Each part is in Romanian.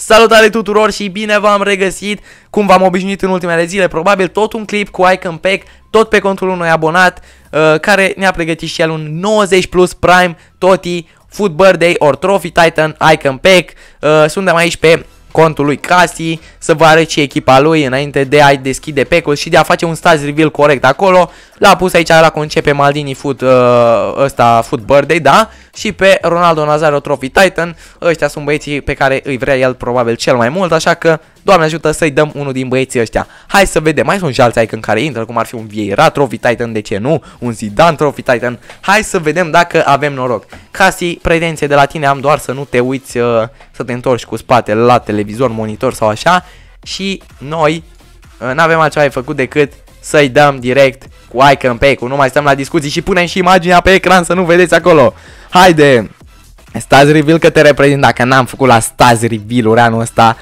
Salutare tuturor și bine v-am regăsit, cum v-am obișnuit în ultimele zile, probabil tot un clip cu Icon Pack, tot pe contul unui abonat, uh, care ne-a pregătit și el un 90 plus Prime Toti Food Birthday or Trophy Titan Icon Pack. Uh, suntem aici pe contul lui Casi să vă arăți echipa lui înainte de a-i deschide pecul și de a face un stage reveal corect acolo. L-a pus aici la concepe Maldini Foot, uh, ăsta Foot Birthday, da? Și pe Ronaldo Nazario Trophy Titan, ăștia sunt băieții pe care îi vrea el probabil cel mai mult, așa că Doamne ajută să-i dăm unul din băieții ăștia. Hai să vedem, mai sunt și alți Icon care intră, cum ar fi un Vieira Trophy Titan, de ce nu? Un Zidane Trophy Titan. Hai să vedem dacă avem noroc. Casi, pretenție de la tine am doar să nu te uiți, uh, să te întorci cu spatele la televizor, monitor sau așa. Și noi uh, n-avem altceva de făcut decât să-i dăm direct cu Icon cu nu mai stăm la discuții și punem și imaginea pe ecran să nu vedeți acolo. Haide! Stați Reveal că te reprezint dacă n-am făcut la stați Reveal-uri anul ăsta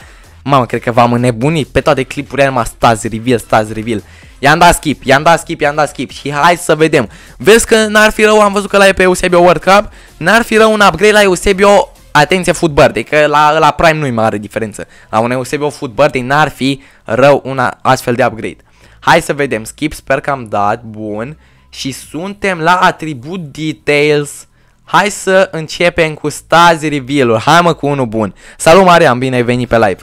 Mamă, cred că v-am înnebunit pe toate clipurile mă stați reveal, stați reveal. I-am dat skip, i-am dat skip, i-am dat skip și hai să vedem. Vezi că n-ar fi rău, am văzut că la e pe Eusebio World Cup, n-ar fi rău un upgrade la Eusebio, atenție, football, de că la, la Prime nu-i mare diferență. La un Eusebio Food Birthday n-ar fi rău un astfel de upgrade. Hai să vedem, skip, sper că am dat, bun. Și suntem la atribut details. Hai să începem cu stazi reveal-uri. Hai mă cu unul bun. Salut Marian, bine ai venit pe live.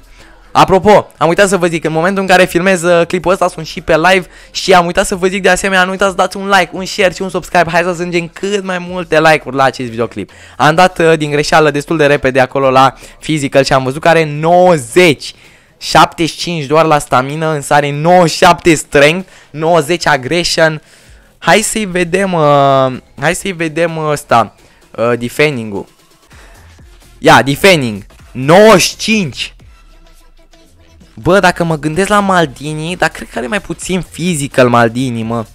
Apropo, am uitat să vă zic, în momentul în care filmez uh, clipul ăsta sunt și pe live și am uitat să vă zic de asemenea, nu uitați să dați un like, un share și un subscribe, hai să zângem cât mai multe like-uri la acest videoclip. Am dat uh, din greșeală destul de repede acolo la physical și am văzut că are 90 75 doar la stamina, însă are 97 strength, 90 aggression. Hai să-i vedem, uh, hai să-i vedem ăsta, uh, defending-ul. Ia, yeah, defending, 95, Bă, dacă mă gândesc la Maldini, dar cred că are mai puțin fizic al Maldini, mă.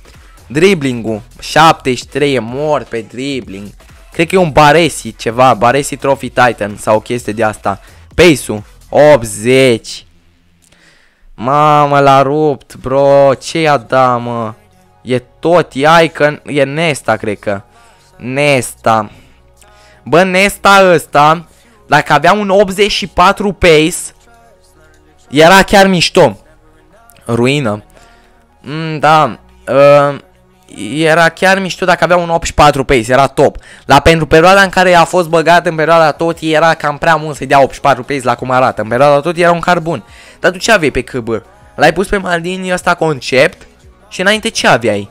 Dribbling-ul, 73, e mort pe dribbling. Cred că e un Baresi ceva, Baresi Trophy Titan sau o chestie de asta. Pace-ul, 80. Mamă, l-a rupt, bro, ce i-a dat, mă? E tot, e că e Nesta, cred că. Nesta. Bă, Nesta ăsta, dacă avea un 84 pace, era chiar mișto. Ruină. Mm, da. Uh, era chiar mișto dacă avea un 84 pace, era top. La pentru perioada în care a fost băgat, în perioada tot, era cam prea mult să-i dea 84 pace la cum arată. În perioada tot era un carbun, Dar tu ce aveai pe câbă? L-ai pus pe Maldini ăsta concept și înainte ce aveai?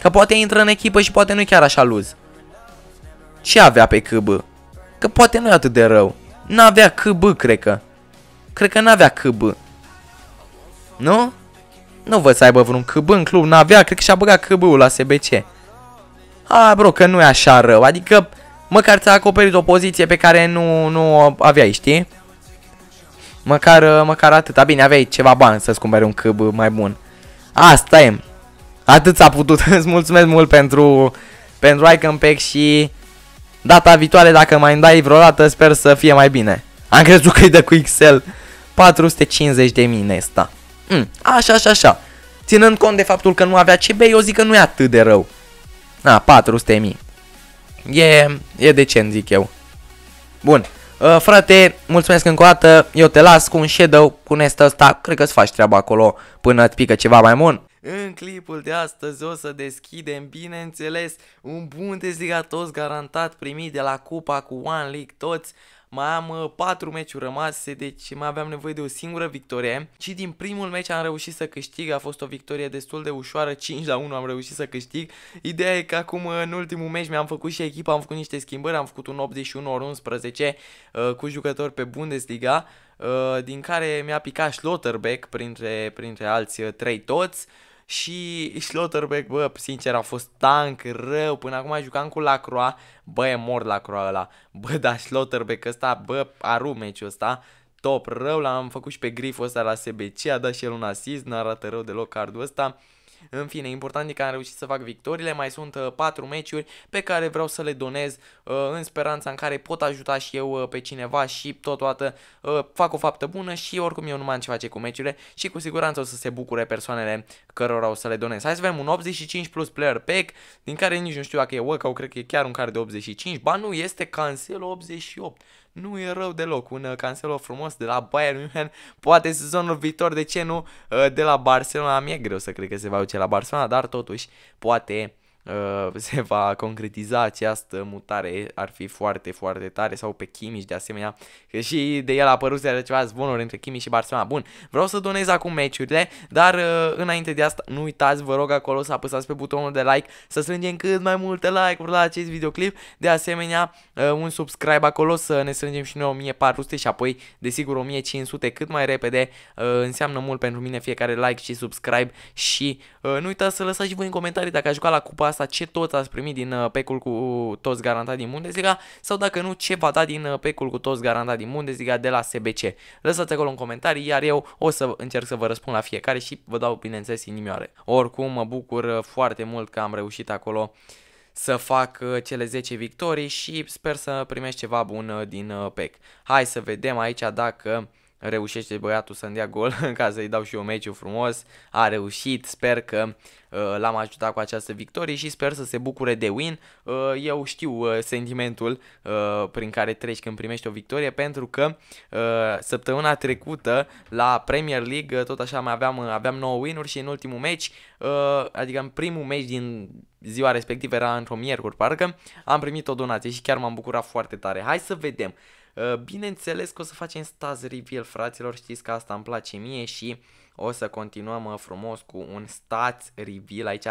Că poate intră în echipă și poate nu chiar așa luz. Ce avea pe câbă? Că poate nu e atât de rău. N-avea câbă, cred că cred că n-avea câbă. Nu? Nu văd să aibă vreun câbă în club, n-avea, cred că și-a băgat câbăul la SBC. A, bro, că nu e așa rău, adică măcar ți-a acoperit o poziție pe care nu, nu aveai, știi? Măcar, măcar atâta, bine, aveai ceva bani să-ți cumperi un câb mai bun. Asta e. Atât s-a putut, îți mulțumesc mult pentru, pentru Icon Pack și data viitoare dacă mai îmi dai vreodată sper să fie mai bine. Am crezut că e de cu Excel. 450 de mii Nesta. Mm, așa, așa, așa. Ținând cont de faptul că nu avea CB, eu zic că nu e atât de rău. Na, 400 mii. E, e decent, zic eu. Bun. Uh, frate, mulțumesc încă o dată, eu te las cu un shadow, cu Nesta asta. cred că-ți faci treaba acolo până îți pică ceva mai bun. În clipul de astăzi o să deschidem, bineînțeles, un bun dezligatos garantat primit de la Cupa cu One League toți. Mai am 4 meciuri rămase, deci mai aveam nevoie de o singură victorie. Și din primul meci am reușit să câștig, a fost o victorie destul de ușoară, 5 la 1 am reușit să câștig. Ideea e că acum în ultimul meci mi-am făcut și echipa, am făcut niște schimbări, am făcut un 81 ori 11 uh, cu jucători pe Bundesliga, uh, din care mi-a picat Schlotterbeck printre, printre alți uh, trei toți și Schlotterbeck, bă, sincer, a fost tank rău, până acum jucam cu Lacroix, bă, e mor Lacroix ăla, bă, dar Schlotterbeck ăsta, bă, aru meciul ăsta, top rău, l-am făcut și pe griful ăsta la SBC, a dat și el un asist, nu arată rău deloc cardul ăsta, în fine, important e că am reușit să fac victorile, mai sunt 4 uh, meciuri pe care vreau să le donez uh, în speranța în care pot ajuta și eu uh, pe cineva și totodată fac o faptă bună și oricum eu nu mai am ce face cu meciurile și cu siguranță o să se bucure persoanele cărora o să le donez. Hai să avem un 85 plus player pack, din care nici nu știu dacă e că cred că e chiar un card de 85, ba nu, este cancel 88 nu e rău deloc. Un uh, Cancelo frumos de la Bayern München, poate sezonul viitor, de ce nu, uh, de la Barcelona. Mi-e greu să cred că se va duce la Barcelona, dar totuși poate Uh, se va concretiza această mutare, ar fi foarte, foarte tare, sau pe chimici de asemenea, că și de el a apărut ceva zvonuri între Chimiș și Barcelona. Bun, vreau să donez acum meciurile, dar uh, înainte de asta nu uitați, vă rog acolo să apăsați pe butonul de like, să strângem cât mai multe like-uri la acest videoclip, de asemenea uh, un subscribe acolo să ne strângem și noi 1400 și apoi desigur 1500 cât mai repede, înseamnă mult pentru mine fiecare like și subscribe și nu uitați să lăsați și voi în comentarii dacă ați jucat la cupa asta ce tot ați primit din uh, pecul cu toți garantat din Bundesliga sau dacă nu ce va da din uh, pecul cu toți garantat din Bundesliga de la SBC. Lăsați acolo în comentarii, iar eu o să încerc să vă răspund la fiecare și vă dau bineînțeles inimioare. Oricum mă bucur uh, foarte mult că am reușit acolo să fac cele 10 victorii și sper să primești ceva bun din PEC. Hai să vedem aici dacă reușește băiatul să-mi dea gol, ca să-i dau și eu meciul frumos, a reușit, sper că uh, l-am ajutat cu această victorie și sper să se bucure de win. Uh, eu știu uh, sentimentul uh, prin care treci când primești o victorie, pentru că uh, săptămâna trecută la Premier League, uh, tot așa mai aveam, uh, aveam 9 win-uri și în ultimul meci, uh, adică în primul meci din ziua respectivă era într-o miercuri, parcă, am primit o donație și chiar m-am bucurat foarte tare. Hai să vedem. Uh, bineînțeles că o să facem Staz Reveal, fraților, știți că asta îmi place mie și o să continuăm uh, frumos cu un Staz Reveal aici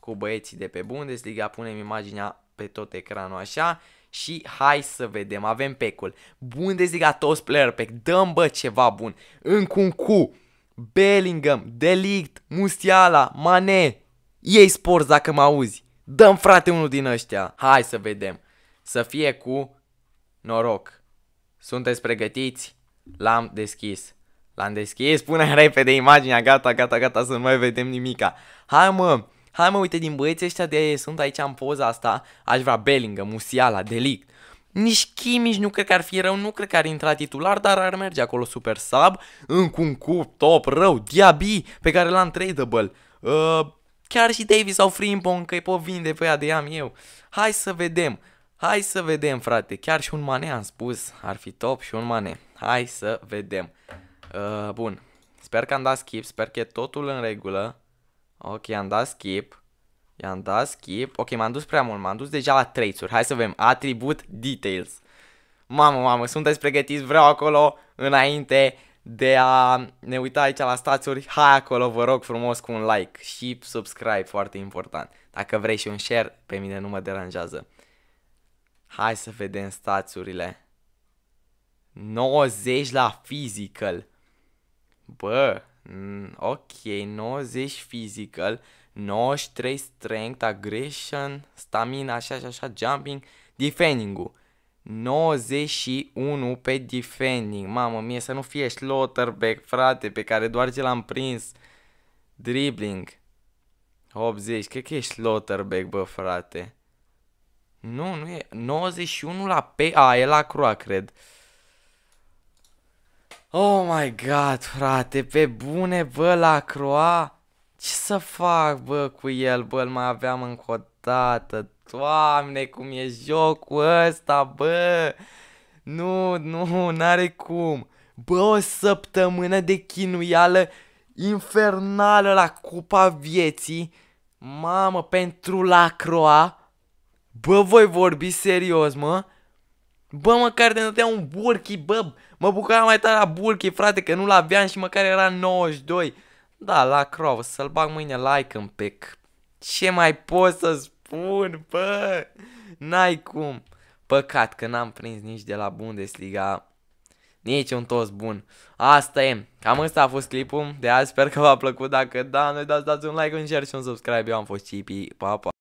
cu băieții de pe Bundesliga. Punem imaginea pe tot ecranul așa și hai să vedem, avem pecul. Bundesliga toți player pe dăm bă ceva bun. în un cu. Bellingham, Delict, Mustiala, Mane, ei sport dacă mă auzi. Dăm frate unul din ăștia. Hai să vedem. Să fie cu noroc. Sunteți pregătiți? L-am deschis. L-am deschis, pune repede imaginea, gata, gata, gata, să nu mai vedem nimica. Hai mă, hai mă, uite din băieții ăștia de sunt aici în poza asta, aș vrea Bellingham, Musiala, Delict. Nici Chimici nu cred că ar fi rău, nu cred că ar intra titular, dar ar merge acolo super sub, în un cu top rău, Diaby, pe care l-am tradable. Uh, chiar și Davis sau Frimpong, că i pot vinde pe ea de am eu. Hai să vedem. Hai să vedem, frate. Chiar și un mane am spus. Ar fi top și un mane. Hai să vedem. Uh, bun. Sper că am dat skip. Sper că e totul în regulă. Ok, am dat skip. I-am dat skip. Ok, m-am dus prea mult. M-am dus deja la traits-uri. Hai să vedem. Atribut details. Mamă, mamă, sunteți pregătiți? Vreau acolo înainte de a ne uita aici la stațiuri, hai acolo, vă rog frumos cu un like și subscribe, foarte important. Dacă vrei și un share, pe mine nu mă deranjează. Hai să vedem stațiurile. 90 la physical. Bă, mm, ok, 90 physical, 93 strength, aggression, stamina, așa și așa, jumping, defending-ul. 91 pe defending. Mamă mie să nu fie slaughterback, frate, pe care doar ce l-am prins. Dribbling. 80, cred că e slaughterback, bă, frate. Nu, nu e. 91 la P A, e la Croa, cred. Oh my god, frate, pe bune, bă, la Croa. Ce să fac, bă, cu el, bă, îl mai aveam încă o dată. Doamne, cum e jocul ăsta, bă. Nu, nu, n-are cum. Bă, o săptămână de chinuială infernală la Cupa Vieții. Mamă, pentru la Croa. Bă, voi vorbi serios, mă? Bă, măcar de dădea un bulky, bă, mă bucuram mai tare la bulky, frate, că nu-l aveam și măcar era 92. Da, la Crow, să-l bag mâine like în pic. Ce mai pot să spun, bă? N-ai cum. Păcat că n-am prins nici de la Bundesliga nici un tos bun. Asta e. Cam asta a fost clipul de azi. Sper că v-a plăcut. Dacă da, noi dați, dați un like, un share și un subscribe. Eu am fost Cipi. Pa, pa.